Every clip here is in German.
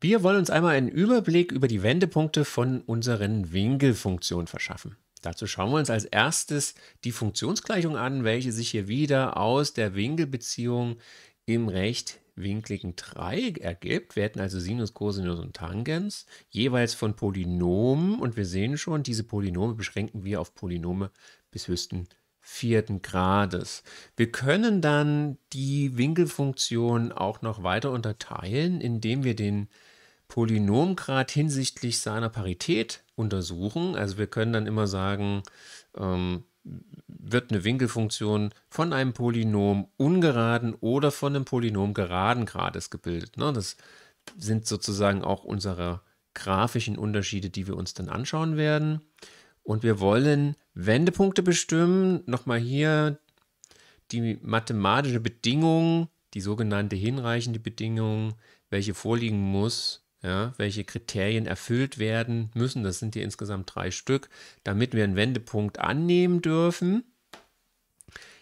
Wir wollen uns einmal einen Überblick über die Wendepunkte von unseren Winkelfunktionen verschaffen. Dazu schauen wir uns als erstes die Funktionsgleichung an, welche sich hier wieder aus der Winkelbeziehung im rechtwinkligen Dreieck ergibt. Wir hätten also Sinus, Cosinus und Tangens, jeweils von Polynomen. Und wir sehen schon, diese Polynome beschränken wir auf Polynome bis höchsten vierten Grades. Wir können dann die Winkelfunktion auch noch weiter unterteilen, indem wir den Polynomgrad hinsichtlich seiner Parität untersuchen. Also wir können dann immer sagen, ähm, wird eine Winkelfunktion von einem Polynom ungeraden oder von einem Polynom geraden Grades gebildet. Ne? Das sind sozusagen auch unsere grafischen Unterschiede, die wir uns dann anschauen werden. Und wir wollen Wendepunkte bestimmen. Nochmal hier die mathematische Bedingung, die sogenannte hinreichende Bedingung, welche vorliegen muss, ja, welche Kriterien erfüllt werden müssen, das sind hier insgesamt drei Stück, damit wir einen Wendepunkt annehmen dürfen.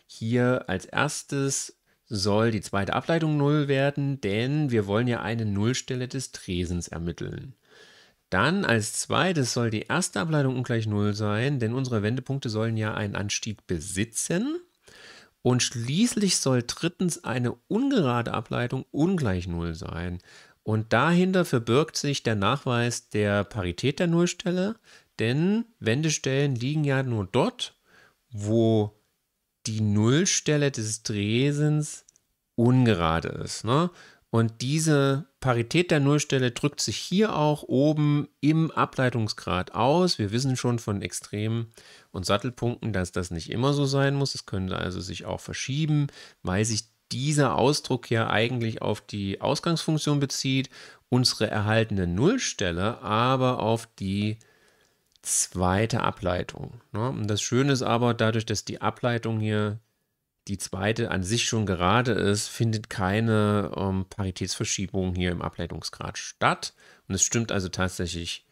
Hier als erstes soll die zweite Ableitung 0 werden, denn wir wollen ja eine Nullstelle des Tresens ermitteln. Dann als zweites soll die erste Ableitung ungleich 0 sein, denn unsere Wendepunkte sollen ja einen Anstieg besitzen. Und schließlich soll drittens eine ungerade Ableitung ungleich 0 sein. Und dahinter verbirgt sich der Nachweis der Parität der Nullstelle, denn Wendestellen liegen ja nur dort, wo die Nullstelle des Dresens ungerade ist. Ne? Und diese Parität der Nullstelle drückt sich hier auch oben im Ableitungsgrad aus. Wir wissen schon von Extremen und Sattelpunkten, dass das nicht immer so sein muss. Es könnte also sich auch verschieben, weil sich die dieser Ausdruck ja eigentlich auf die Ausgangsfunktion bezieht, unsere erhaltene Nullstelle aber auf die zweite Ableitung. Ne? Und das Schöne ist aber, dadurch, dass die Ableitung hier die zweite an sich schon gerade ist, findet keine ähm, Paritätsverschiebung hier im Ableitungsgrad statt. Und es stimmt also tatsächlich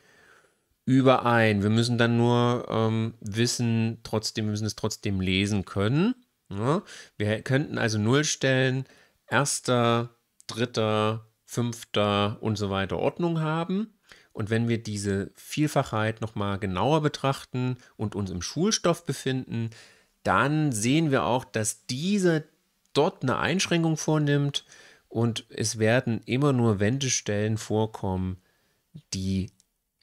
überein. Wir müssen dann nur ähm, wissen, trotzdem, wir müssen es trotzdem lesen können. Ja, ne? wir könnten also 0 stellen, erster, dritter, fünfter und so weiter Ordnung haben. Und wenn wir diese Vielfachheit nochmal genauer betrachten und uns im Schulstoff befinden, dann sehen wir auch, dass diese dort eine Einschränkung vornimmt und es werden immer nur Wendestellen vorkommen, die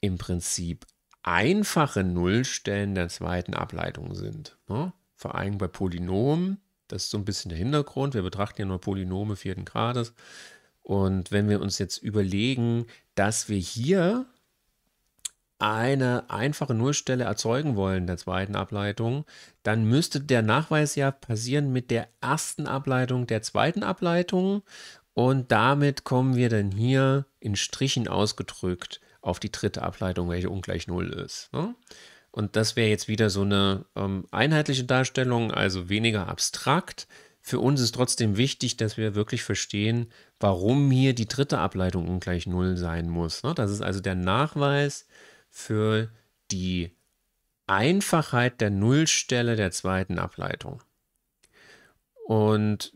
im Prinzip einfache Nullstellen der zweiten Ableitung sind. Ne? Vereinigung bei Polynomen. Das ist so ein bisschen der Hintergrund. Wir betrachten ja nur Polynome vierten Grades. Und wenn wir uns jetzt überlegen, dass wir hier eine einfache Nullstelle erzeugen wollen der zweiten Ableitung, dann müsste der Nachweis ja passieren mit der ersten Ableitung der zweiten Ableitung. Und damit kommen wir dann hier in Strichen ausgedrückt auf die dritte Ableitung, welche ungleich Null ist. Ne? Und das wäre jetzt wieder so eine ähm, einheitliche Darstellung, also weniger abstrakt. Für uns ist trotzdem wichtig, dass wir wirklich verstehen, warum hier die dritte Ableitung ungleich Null sein muss. Ne? Das ist also der Nachweis für die Einfachheit der Nullstelle der zweiten Ableitung. Und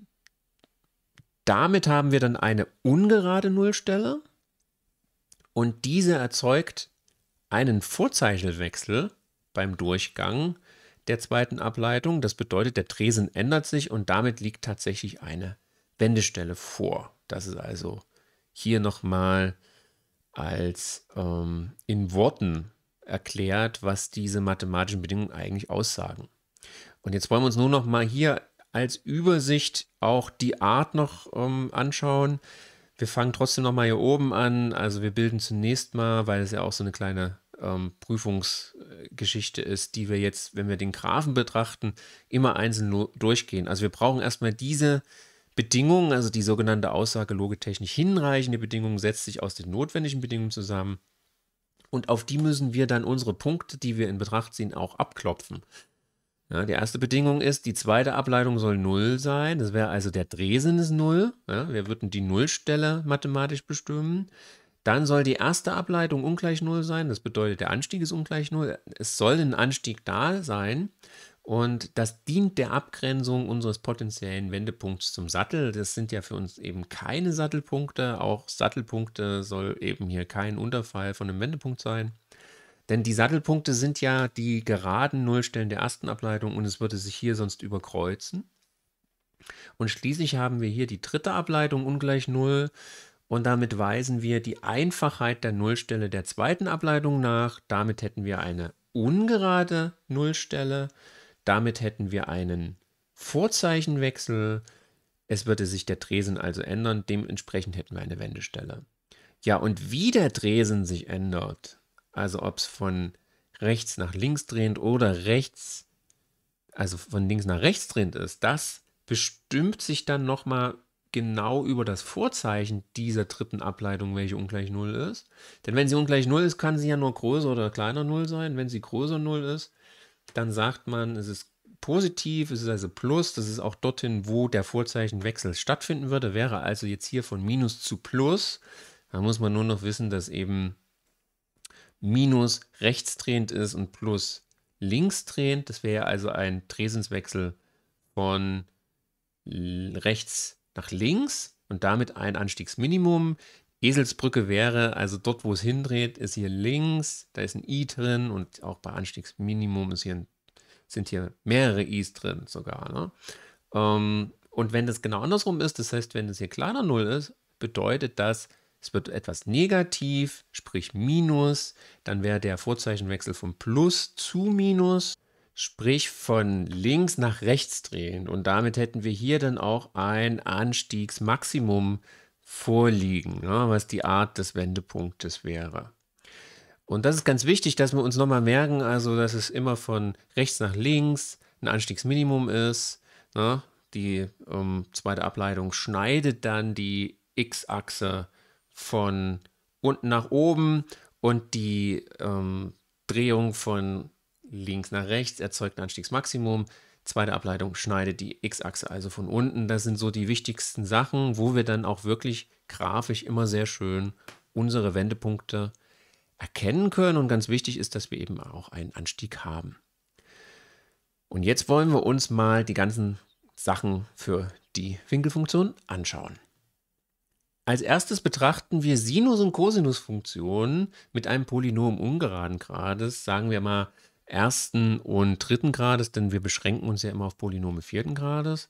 damit haben wir dann eine ungerade Nullstelle und diese erzeugt einen Vorzeichelwechsel beim Durchgang der zweiten Ableitung. Das bedeutet, der Tresen ändert sich und damit liegt tatsächlich eine Wendestelle vor. Das ist also hier nochmal als ähm, in Worten erklärt, was diese mathematischen Bedingungen eigentlich aussagen. Und jetzt wollen wir uns nur noch mal hier als Übersicht auch die Art noch ähm, anschauen. Wir fangen trotzdem noch mal hier oben an. Also wir bilden zunächst mal, weil es ja auch so eine kleine ähm, Prüfungsgeschichte ist, die wir jetzt, wenn wir den Graphen betrachten, immer einzeln durchgehen. Also wir brauchen erstmal diese Bedingungen, also die sogenannte Aussage logetechnisch hinreichende Bedingung setzt sich aus den notwendigen Bedingungen zusammen. Und auf die müssen wir dann unsere Punkte, die wir in Betracht ziehen, auch abklopfen. Ja, die erste Bedingung ist, die zweite Ableitung soll 0 sein. Das wäre also der Drehsinn ist 0. Ja, wir würden die Nullstelle mathematisch bestimmen. Dann soll die erste Ableitung ungleich Null sein. Das bedeutet, der Anstieg ist ungleich Null. Es soll ein Anstieg da sein. Und das dient der Abgrenzung unseres potenziellen Wendepunkts zum Sattel. Das sind ja für uns eben keine Sattelpunkte. Auch Sattelpunkte soll eben hier kein Unterfall von einem Wendepunkt sein. Denn die Sattelpunkte sind ja die geraden Nullstellen der ersten Ableitung und es würde sich hier sonst überkreuzen. Und schließlich haben wir hier die dritte Ableitung ungleich 0 und damit weisen wir die Einfachheit der Nullstelle der zweiten Ableitung nach. Damit hätten wir eine ungerade Nullstelle. Damit hätten wir einen Vorzeichenwechsel. Es würde sich der Dresen also ändern. Dementsprechend hätten wir eine Wendestelle. Ja, und wie der Dresen sich ändert, also ob es von rechts nach links drehend oder rechts, also von links nach rechts drehend ist, das bestimmt sich dann nochmal genau über das Vorzeichen dieser dritten Ableitung, welche ungleich 0 ist. Denn wenn sie ungleich 0 ist, kann sie ja nur größer oder kleiner 0 sein. Wenn sie größer 0 ist, dann sagt man, es ist positiv, es ist also plus, das ist auch dorthin, wo der Vorzeichenwechsel stattfinden würde, wäre also jetzt hier von minus zu plus. Da muss man nur noch wissen, dass eben minus rechtsdrehend ist und plus linksdrehend. Das wäre also ein Drehsinswechsel von rechts nach links und damit ein Anstiegsminimum. Eselsbrücke wäre, also dort, wo es hindreht, ist hier links, da ist ein I drin und auch bei Anstiegsminimum ist hier ein, sind hier mehrere Is drin sogar. Ne? Ähm, und wenn das genau andersrum ist, das heißt, wenn es hier kleiner Null ist, bedeutet das, es wird etwas negativ, sprich Minus, dann wäre der Vorzeichenwechsel von Plus zu Minus sprich von links nach rechts drehen. Und damit hätten wir hier dann auch ein Anstiegsmaximum vorliegen, ne, was die Art des Wendepunktes wäre. Und das ist ganz wichtig, dass wir uns nochmal merken, also dass es immer von rechts nach links ein Anstiegsminimum ist. Ne? Die ähm, zweite Ableitung schneidet dann die x-Achse von unten nach oben und die ähm, Drehung von links nach rechts erzeugt ein Anstiegsmaximum. Zweite Ableitung schneidet die x-Achse also von unten. Das sind so die wichtigsten Sachen, wo wir dann auch wirklich grafisch immer sehr schön unsere Wendepunkte erkennen können. Und ganz wichtig ist, dass wir eben auch einen Anstieg haben. Und jetzt wollen wir uns mal die ganzen Sachen für die Winkelfunktion anschauen. Als erstes betrachten wir Sinus- und Kosinusfunktionen mit einem Polynom ungeraden Grades, sagen wir mal ersten und dritten Grades, denn wir beschränken uns ja immer auf Polynome vierten Grades.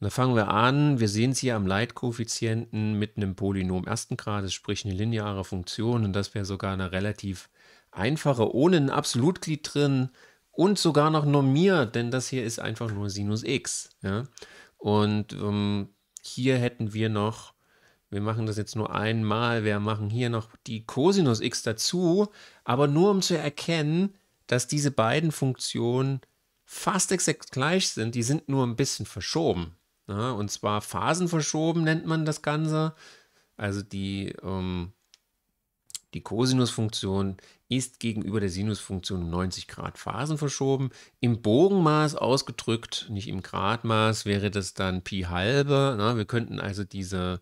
Und da fangen wir an, wir sehen es hier am Leitkoeffizienten mit einem Polynom ersten Grades, sprich eine lineare Funktion und das wäre sogar eine relativ einfache, ohne ein Absolutglied drin und sogar noch normiert, denn das hier ist einfach nur Sinus x. Ja? Und ähm, hier hätten wir noch, wir machen das jetzt nur einmal, wir machen hier noch die Cosinus x dazu, aber nur um zu erkennen, dass diese beiden Funktionen fast exakt gleich sind, die sind nur ein bisschen verschoben. Ne? Und zwar phasenverschoben nennt man das Ganze. Also die, ähm, die Cosinusfunktion ist gegenüber der Sinusfunktion um 90 Grad phasenverschoben. Im Bogenmaß ausgedrückt, nicht im Gradmaß, wäre das dann Pi halbe. Ne? Wir könnten also diese,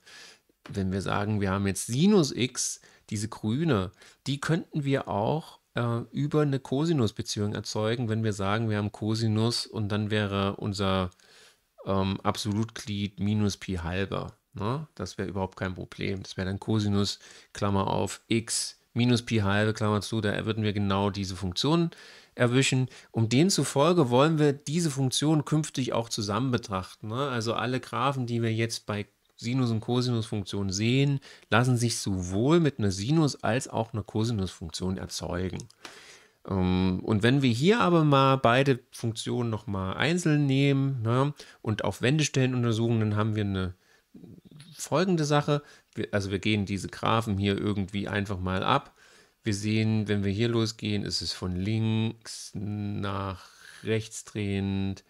wenn wir sagen, wir haben jetzt Sinus x, diese grüne, die könnten wir auch äh, über eine Cosinus-Beziehung erzeugen, wenn wir sagen, wir haben Cosinus und dann wäre unser ähm, Absolutglied minus Pi halber. Ne? Das wäre überhaupt kein Problem. Das wäre dann Cosinus, Klammer auf, x minus Pi halbe, Klammer zu, da würden wir genau diese Funktion erwischen. Um den zufolge wollen wir diese Funktion künftig auch zusammen betrachten. Ne? Also alle Graphen, die wir jetzt bei Sinus- und Cosinusfunktion sehen, lassen sich sowohl mit einer Sinus- als auch einer Cosinusfunktion erzeugen. Ähm, und wenn wir hier aber mal beide Funktionen nochmal einzeln nehmen ja, ne, und auf Wendestellen untersuchen, dann haben wir eine folgende Sache. also wir gehen diese Graphen hier irgendwie einfach mal ab. Wir sehen, wenn wir hier losgehen, ist es von links nach rechts drehend,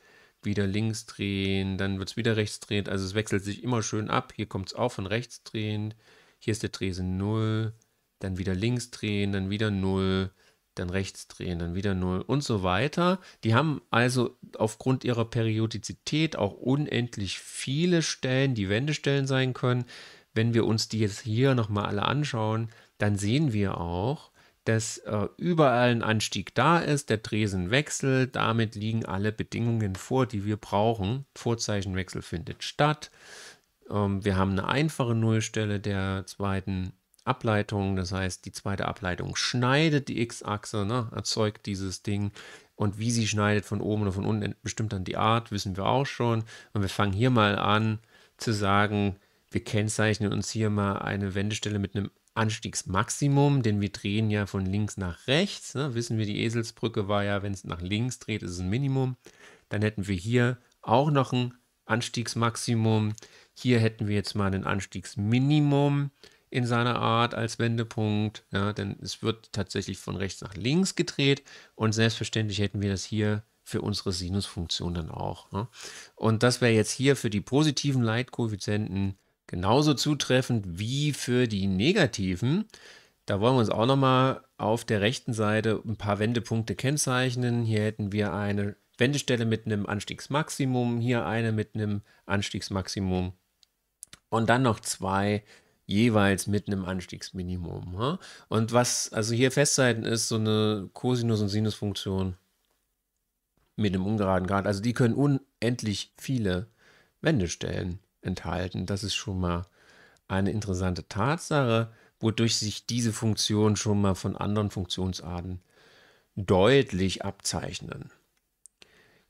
wieder links drehen, dann wird es wieder rechts drehen. Also es wechselt sich immer schön ab. Hier kommt es auch von rechts drehen. Hier ist der Tresen 0, dann wieder links drehen, dann wieder 0, dann rechts drehen, dann wieder 0 und so weiter. Die haben also aufgrund ihrer Periodizität auch unendlich viele Stellen, die Wendestellen sein können. Wenn wir uns die jetzt hier nochmal alle anschauen, dann sehen wir auch, dass äh, überall ein Anstieg da ist, der Dresenwechsel, damit liegen alle Bedingungen vor, die wir brauchen. Vorzeichenwechsel findet statt. Ähm, wir haben eine einfache Nullstelle der zweiten Ableitung, das heißt, die zweite Ableitung schneidet die X-Achse, ne, erzeugt dieses Ding. Und wie sie schneidet von oben oder von unten, bestimmt dann die Art, wissen wir auch schon. Und wir fangen hier mal an zu sagen, wir kennzeichnen uns hier mal eine Wendestelle mit einem Anstiegsmaximum, denn wir drehen ja von links nach rechts. Ne? Wissen wir, die Eselsbrücke war ja, wenn es nach links dreht, ist es ein Minimum. Dann hätten wir hier auch noch ein Anstiegsmaximum. Hier hätten wir jetzt mal ein Anstiegsminimum in seiner Art als Wendepunkt, ja, denn es wird tatsächlich von rechts nach links gedreht und selbstverständlich hätten wir das hier für unsere Sinusfunktion dann auch. Ne? Und das wäre jetzt hier für die positiven Leitkoeffizienten genauso zutreffend wie für die negativen. Da wollen wir uns auch nochmal auf der rechten Seite ein paar Wendepunkte kennzeichnen. Hier hätten wir eine Wendestelle mit einem Anstiegsmaximum, hier eine mit einem Anstiegsmaximum und dann noch zwei jeweils mit einem Anstiegsminimum. Und was also hier festhalten ist, so eine Cosinus- und Sinusfunktion mit einem ungeraden Grad. Also die können unendlich viele Wendestellen enthalten. Das ist schon mal eine interessante Tatsache, wodurch sich diese Funktion schon mal von anderen Funktionsarten deutlich abzeichnen.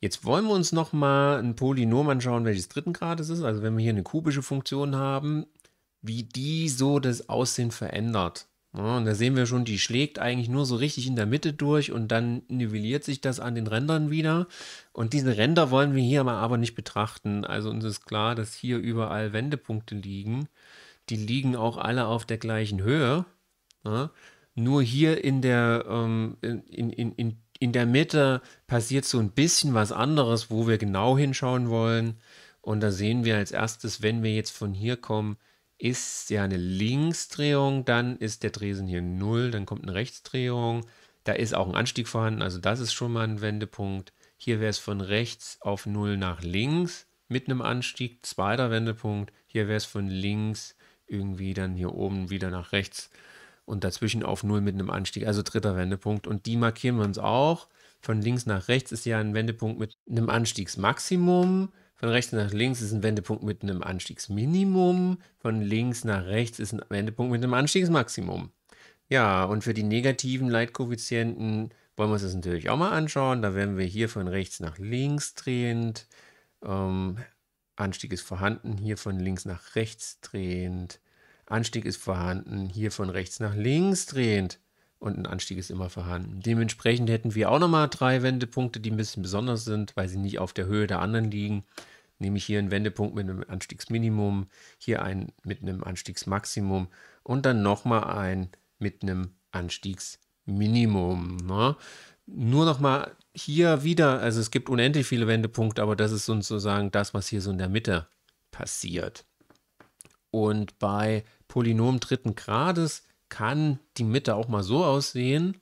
Jetzt wollen wir uns noch mal ein Polynom anschauen, welches dritten Grades ist. Also wenn wir hier eine kubische Funktion haben, wie die so das Aussehen verändert. Ja, und da sehen wir schon, die schlägt eigentlich nur so richtig in der Mitte durch und dann nivelliert sich das an den Rändern wieder. Und diese Ränder wollen wir hier aber nicht betrachten. Also uns ist klar, dass hier überall Wendepunkte liegen. Die liegen auch alle auf der gleichen Höhe. Ja, nur hier in der, ähm, in, in, in, in der Mitte passiert so ein bisschen was anderes, wo wir genau hinschauen wollen. Und da sehen wir als erstes, wenn wir jetzt von hier kommen, ist ja eine Linksdrehung, dann ist der Dresen hier 0, dann kommt eine Rechtsdrehung, da ist auch ein Anstieg vorhanden, also das ist schon mal ein Wendepunkt. Hier wäre es von rechts auf 0 nach links mit einem Anstieg, zweiter Wendepunkt. Hier wäre es von links irgendwie dann hier oben wieder nach rechts und dazwischen auf 0 mit einem Anstieg, also dritter Wendepunkt. Und die markieren wir uns auch. Von links nach rechts ist ja ein Wendepunkt mit einem Anstiegsmaximum von rechts nach links ist ein Wendepunkt mit einem Anstiegsminimum. Von links nach rechts ist ein Wendepunkt mit einem Anstiegsmaximum. Ja, und für die negativen Leitkoeffizienten wollen wir uns das natürlich auch mal anschauen. Da werden wir hier von rechts nach links drehend. Ähm, Anstieg ist vorhanden, hier von links nach rechts drehend. Anstieg ist vorhanden, hier von rechts nach links drehend und ein Anstieg ist immer vorhanden. Dementsprechend hätten wir auch nochmal drei Wendepunkte, die ein bisschen besonders sind, weil sie nicht auf der Höhe der anderen liegen. Nämlich hier einen Wendepunkt mit einem Anstiegsminimum, hier einen mit einem Anstiegsmaximum und dann nochmal einen mit einem Anstiegsminimum. Ne? Nur nochmal hier wieder, also es gibt unendlich viele Wendepunkte, aber das ist sozusagen das, was hier so in der Mitte passiert. Und bei Polynomen dritten Grades kann die Mitte auch mal so aussehen.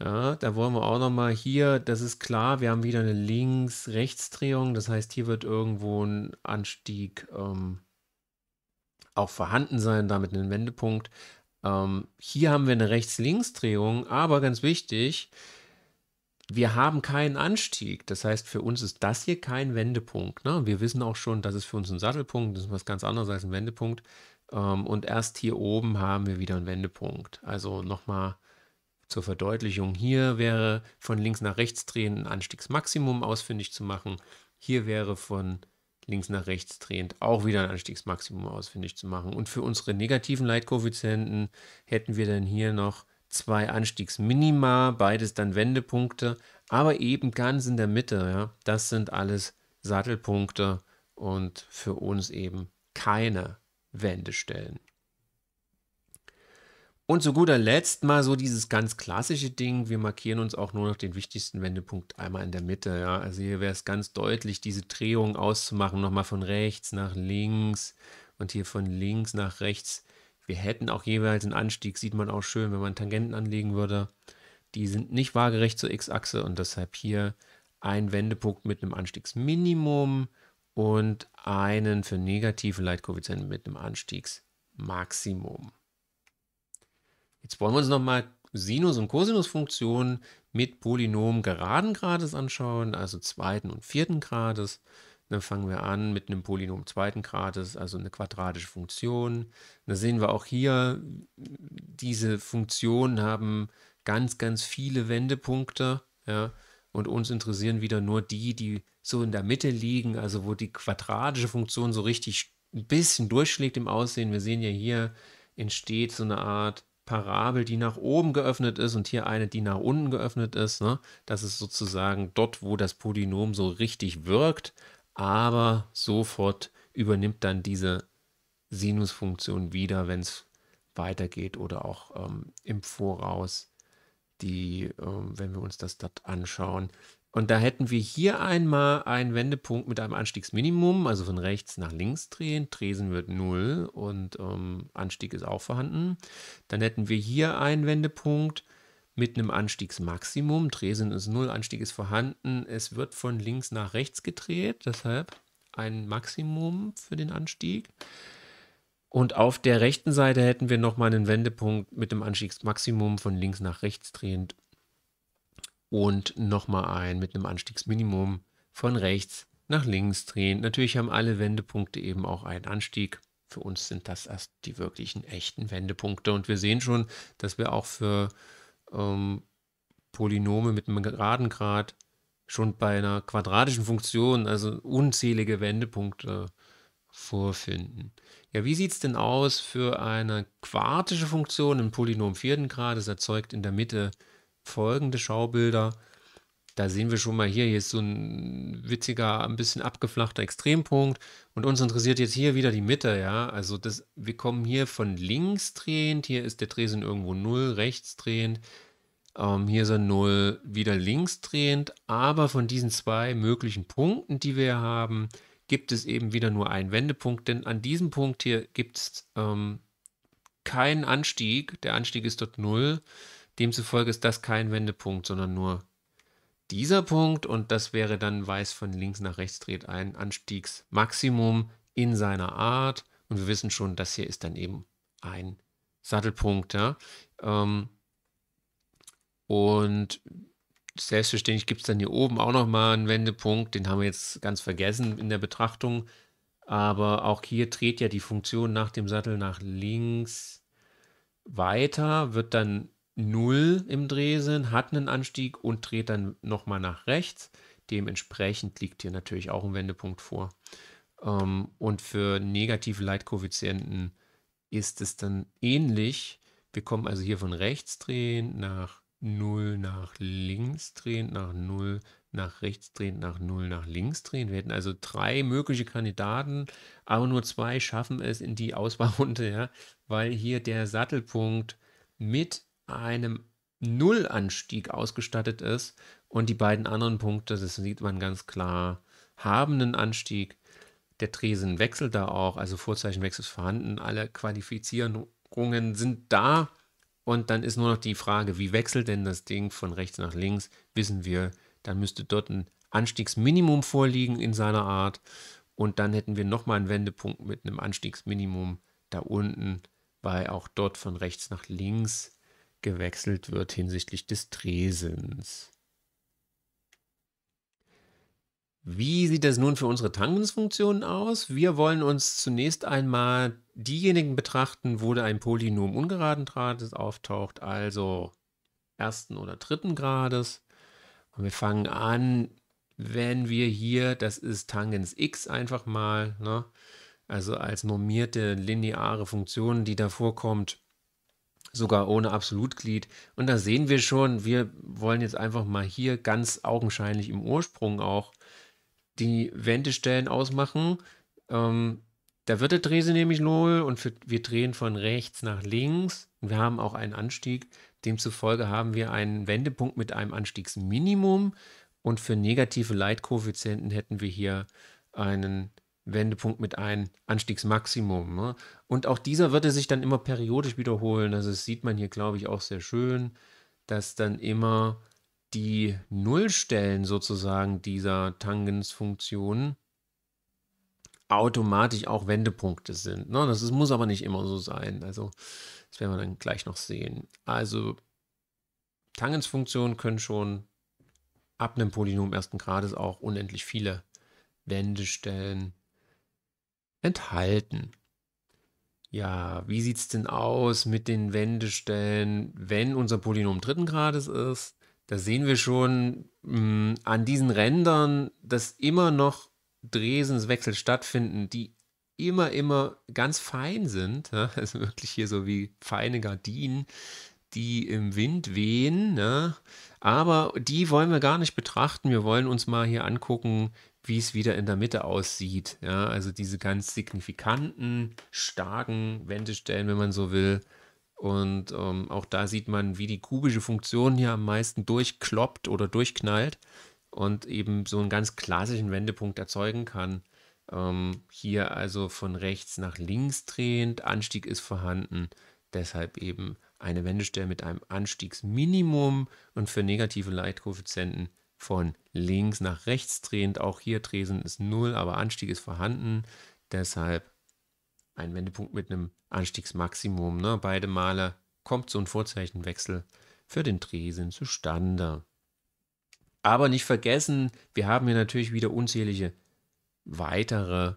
Ja, da wollen wir auch nochmal hier, das ist klar, wir haben wieder eine Links-Rechts-Drehung, das heißt, hier wird irgendwo ein Anstieg ähm, auch vorhanden sein, damit einen Wendepunkt. Ähm, hier haben wir eine Rechts-Links-Drehung, aber ganz wichtig, wir haben keinen Anstieg. Das heißt, für uns ist das hier kein Wendepunkt. Ne? Wir wissen auch schon, das ist für uns ein Sattelpunkt, das ist was ganz anderes als ein Wendepunkt. Ähm, und erst hier oben haben wir wieder einen Wendepunkt. Also nochmal zur Verdeutlichung. Hier wäre von links nach rechts drehend ein Anstiegsmaximum ausfindig zu machen. Hier wäre von links nach rechts drehend auch wieder ein Anstiegsmaximum ausfindig zu machen. Und für unsere negativen Leitkoeffizienten hätten wir dann hier noch zwei Anstiegsminima, beides dann Wendepunkte, aber eben ganz in der Mitte. Ja? Das sind alles Sattelpunkte und für uns eben keine Wände stellen. Und zu guter Letzt mal so dieses ganz klassische Ding, wir markieren uns auch nur noch den wichtigsten Wendepunkt einmal in der Mitte. Ja? Also hier wäre es ganz deutlich, diese Drehung auszumachen, nochmal von rechts nach links und hier von links nach rechts. Wir hätten auch jeweils einen Anstieg, sieht man auch schön, wenn man Tangenten anlegen würde. Die sind nicht waagerecht zur x-Achse und deshalb hier ein Wendepunkt mit einem Anstiegsminimum und einen für negative Leitkoeffizienten mit einem Anstiegsmaximum. Jetzt wollen wir uns nochmal Sinus- und Kosinusfunktionen mit Polynomen geraden Grades anschauen, also zweiten und vierten Grades. Dann fangen wir an mit einem Polynom zweiten Grades, also eine quadratische Funktion. Da sehen wir auch hier, diese Funktionen haben ganz, ganz viele Wendepunkte. Ja, und uns interessieren wieder nur die, die so in der Mitte liegen, also wo die quadratische Funktion so richtig ein bisschen durchschlägt im Aussehen. Wir sehen ja hier entsteht so eine Art Parabel, die nach oben geöffnet ist und hier eine, die nach unten geöffnet ist. Ne? Das ist sozusagen dort, wo das Polynom so richtig wirkt, aber sofort übernimmt dann diese Sinusfunktion wieder, wenn es weitergeht oder auch ähm, im Voraus, die, ähm, wenn wir uns das dort anschauen, und da hätten wir hier einmal einen Wendepunkt mit einem Anstiegsminimum, also von rechts nach links drehen. Tresen wird 0 und ähm, Anstieg ist auch vorhanden. Dann hätten wir hier einen Wendepunkt mit einem Anstiegsmaximum. Tresen ist 0, Anstieg ist vorhanden. Es wird von links nach rechts gedreht, deshalb ein Maximum für den Anstieg. Und auf der rechten Seite hätten wir nochmal einen Wendepunkt mit dem Anstiegsmaximum von links nach rechts drehend und nochmal ein mit einem Anstiegsminimum von rechts nach links drehen. Natürlich haben alle Wendepunkte eben auch einen Anstieg. Für uns sind das erst die wirklichen echten Wendepunkte. Und wir sehen schon, dass wir auch für ähm, Polynome mit einem geraden Grad schon bei einer quadratischen Funktion, also unzählige Wendepunkte vorfinden. Ja, wie sieht es denn aus für eine quartische Funktion, im Polynom vierten Grades, erzeugt in der Mitte folgende Schaubilder. Da sehen wir schon mal hier, hier ist so ein witziger, ein bisschen abgeflachter Extrempunkt. Und uns interessiert jetzt hier wieder die Mitte, ja. Also das, wir kommen hier von links drehend, hier ist der Drehsinn irgendwo 0, rechts drehend. Ähm, hier ist er 0, wieder links drehend. Aber von diesen zwei möglichen Punkten, die wir haben, gibt es eben wieder nur einen Wendepunkt. Denn an diesem Punkt hier gibt es ähm, keinen Anstieg. Der Anstieg ist dort 0. Demzufolge ist das kein Wendepunkt, sondern nur dieser Punkt und das wäre dann Weiß von links nach rechts dreht ein Anstiegsmaximum in seiner Art und wir wissen schon, das hier ist dann eben ein Sattelpunkt. Ja? Ähm, und selbstverständlich gibt es dann hier oben auch nochmal einen Wendepunkt, den haben wir jetzt ganz vergessen in der Betrachtung, aber auch hier dreht ja die Funktion nach dem Sattel nach links weiter, wird dann 0 im Dreh sind, hat einen Anstieg und dreht dann nochmal nach rechts. Dementsprechend liegt hier natürlich auch ein Wendepunkt vor. Ähm, und für negative Leitkoeffizienten ist es dann ähnlich. Wir kommen also hier von rechts drehen nach 0 nach links drehen nach 0 nach rechts drehen nach 0 nach links drehen. Wir hätten also drei mögliche Kandidaten, aber nur zwei schaffen es in die Ausbaurunde, ja, weil hier der Sattelpunkt mit einem Nullanstieg ausgestattet ist und die beiden anderen Punkte, das sieht man ganz klar, haben einen Anstieg. Der Tresen wechselt da auch, also Vorzeichenwechsel ist vorhanden, alle Qualifizierungen sind da und dann ist nur noch die Frage, wie wechselt denn das Ding von rechts nach links? Wissen wir, dann müsste dort ein Anstiegsminimum vorliegen in seiner Art und dann hätten wir nochmal einen Wendepunkt mit einem Anstiegsminimum da unten, weil auch dort von rechts nach links gewechselt wird hinsichtlich des Tresens. Wie sieht das nun für unsere Tangensfunktionen aus? Wir wollen uns zunächst einmal diejenigen betrachten, wo ein Polynom ungeraden Grades auftaucht, also ersten oder dritten Grades. Und wir fangen an, wenn wir hier, das ist Tangens x einfach mal, ne? also als normierte lineare Funktion, die da vorkommt, sogar ohne Absolutglied. Und da sehen wir schon, wir wollen jetzt einfach mal hier ganz augenscheinlich im Ursprung auch die Wendestellen ausmachen. Ähm, da wird der Drehse nämlich null und für, wir drehen von rechts nach links. wir haben auch einen Anstieg. Demzufolge haben wir einen Wendepunkt mit einem Anstiegsminimum. Und für negative Leitkoeffizienten hätten wir hier einen Wendepunkt mit ein, Anstiegsmaximum. Ne? Und auch dieser würde sich dann immer periodisch wiederholen. Also das sieht man hier, glaube ich, auch sehr schön, dass dann immer die Nullstellen sozusagen dieser Tangensfunktion automatisch auch Wendepunkte sind. Ne? Das ist, muss aber nicht immer so sein. Also das werden wir dann gleich noch sehen. Also Tangensfunktionen können schon ab einem Polynom ersten Grades auch unendlich viele Wendestellen enthalten. Ja, wie sieht es denn aus mit den Wendestellen, wenn unser Polynom dritten Grades ist? Da sehen wir schon mh, mm, an diesen Rändern, dass immer noch Dresenswechsel stattfinden, die immer, immer ganz fein sind. Ne? Also wirklich hier so wie feine Gardinen, die im Wind wehen. Ne? Aber die wollen wir gar nicht betrachten. Wir wollen uns mal hier angucken, wie es wieder in der Mitte aussieht. Ja, also diese ganz signifikanten, starken Wendestellen, wenn man so will. Und ähm, auch da sieht man, wie die kubische Funktion hier am meisten durchkloppt oder durchknallt und eben so einen ganz klassischen Wendepunkt erzeugen kann. Ähm, hier also von rechts nach links drehend, Anstieg ist vorhanden, deshalb eben eine Wendestelle mit einem Anstiegsminimum und für negative Leitkoeffizienten von links nach rechts drehend. Auch hier Tresen ist 0, aber Anstieg ist vorhanden. Deshalb ein Wendepunkt mit einem Anstiegsmaximum. Ne? Beide Male kommt so ein Vorzeichenwechsel für den Tresen zustande. Aber nicht vergessen, wir haben hier natürlich wieder unzählige weitere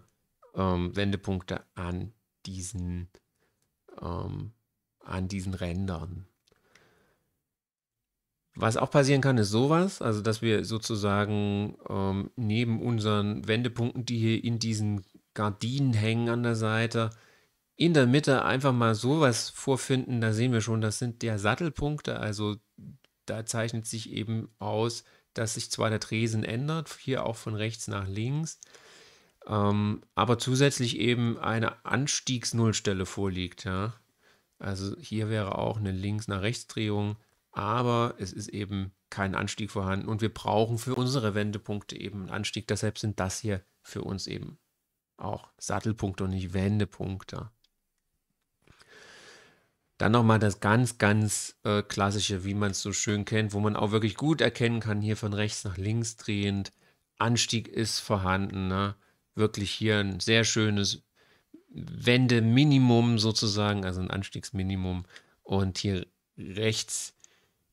ähm, Wendepunkte an diesen, ähm, an diesen Rändern. Was auch passieren kann, ist sowas, also dass wir sozusagen ähm, neben unseren Wendepunkten, die hier in diesen Gardinen hängen an der Seite, in der Mitte einfach mal sowas vorfinden. Da sehen wir schon, das sind der Sattelpunkte, also da zeichnet sich eben aus, dass sich zwar der Tresen ändert, hier auch von rechts nach links, ähm, aber zusätzlich eben eine Anstiegsnullstelle vorliegt. Ja? Also hier wäre auch eine Links-nach-Rechts-Drehung aber es ist eben kein Anstieg vorhanden und wir brauchen für unsere Wendepunkte eben einen Anstieg. Deshalb sind das hier für uns eben auch Sattelpunkte und nicht Wendepunkte. Dann nochmal das ganz, ganz äh, klassische, wie man es so schön kennt, wo man auch wirklich gut erkennen kann, hier von rechts nach links drehend. Anstieg ist vorhanden. Ne? Wirklich hier ein sehr schönes Wendeminimum sozusagen, also ein Anstiegsminimum. Und hier rechts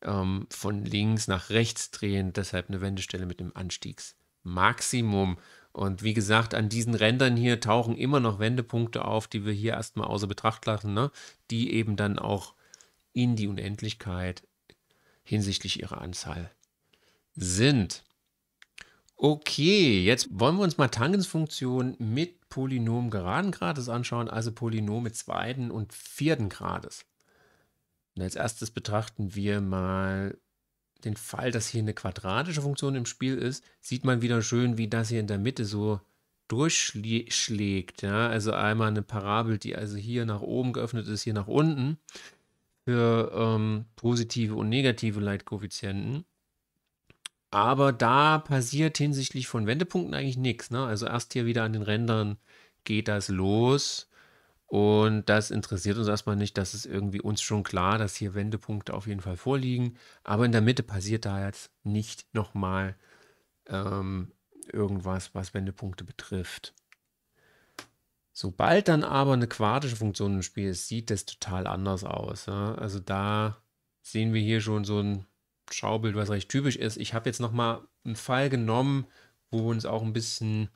ähm, von links nach rechts drehen, deshalb eine Wendestelle mit einem Anstiegsmaximum. Und wie gesagt, an diesen Rändern hier tauchen immer noch Wendepunkte auf, die wir hier erstmal außer Betracht lassen, ne? die eben dann auch in die Unendlichkeit hinsichtlich ihrer Anzahl sind. Okay, jetzt wollen wir uns mal Tangensfunktionen mit Polynomen geraden Grades anschauen, also Polynome zweiten und vierten Grades. Und als erstes betrachten wir mal den Fall, dass hier eine quadratische Funktion im Spiel ist, sieht man wieder schön, wie das hier in der Mitte so durchschlägt. Ja? Also einmal eine Parabel, die also hier nach oben geöffnet ist, hier nach unten für ähm, positive und negative Leitkoeffizienten. Aber da passiert hinsichtlich von Wendepunkten eigentlich nichts. Ne? Also erst hier wieder an den Rändern geht das los und das interessiert uns erstmal nicht. Das ist irgendwie uns schon klar, dass hier Wendepunkte auf jeden Fall vorliegen. Aber in der Mitte passiert da jetzt nicht nochmal ähm, irgendwas, was Wendepunkte betrifft. Sobald dann aber eine quadratische Funktion im Spiel ist, sieht das total anders aus. Ja? Also da sehen wir hier schon so ein Schaubild, was recht typisch ist. Ich habe jetzt nochmal einen Fall genommen, wo wir uns auch ein bisschen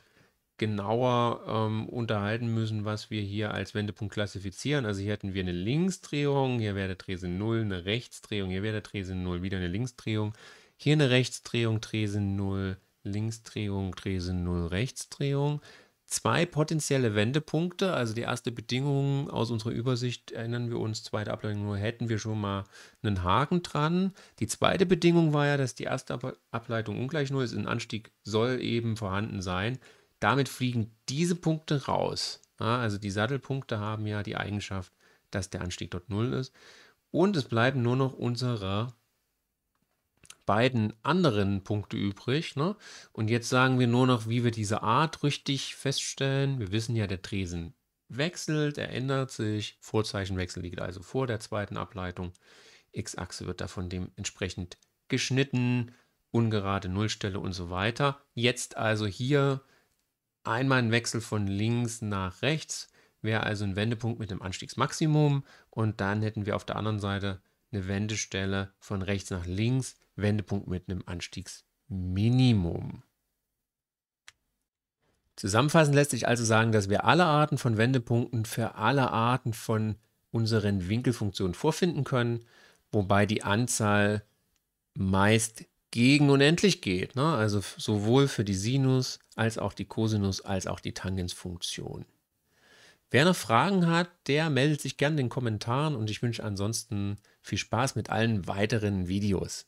genauer ähm, unterhalten müssen, was wir hier als Wendepunkt klassifizieren. Also hier hätten wir eine Linksdrehung, hier wäre der Tresen 0, eine Rechtsdrehung, hier wäre der Tresen 0, wieder eine Linksdrehung, hier eine Rechtsdrehung, Tresen 0, Linksdrehung, Tresen 0, Rechtsdrehung. Zwei potenzielle Wendepunkte, also die erste Bedingung aus unserer Übersicht erinnern wir uns, zweite Ableitung, nur hätten wir schon mal einen Haken dran. Die zweite Bedingung war ja, dass die erste Ableitung ungleich 0 ist, ein Anstieg soll eben vorhanden sein. Damit fliegen diese Punkte raus. Ja, also die Sattelpunkte haben ja die Eigenschaft, dass der Anstieg dort 0 ist. Und es bleiben nur noch unsere beiden anderen Punkte übrig. Ne? Und jetzt sagen wir nur noch, wie wir diese Art richtig feststellen. Wir wissen ja, der Tresen wechselt, er ändert sich. Vorzeichenwechsel liegt also vor der zweiten Ableitung. X-Achse wird davon dementsprechend geschnitten, ungerade Nullstelle und so weiter. Jetzt also hier einmal ein Wechsel von links nach rechts, wäre also ein Wendepunkt mit einem Anstiegsmaximum und dann hätten wir auf der anderen Seite eine Wendestelle von rechts nach links, Wendepunkt mit einem Anstiegsminimum. Zusammenfassend lässt sich also sagen, dass wir alle Arten von Wendepunkten für alle Arten von unseren Winkelfunktionen vorfinden können, wobei die Anzahl meist gegen unendlich geht. Ne? Also sowohl für die Sinus als auch die Cosinus als auch die Tangensfunktion. Wer noch Fragen hat, der meldet sich gerne in den Kommentaren und ich wünsche ansonsten viel Spaß mit allen weiteren Videos.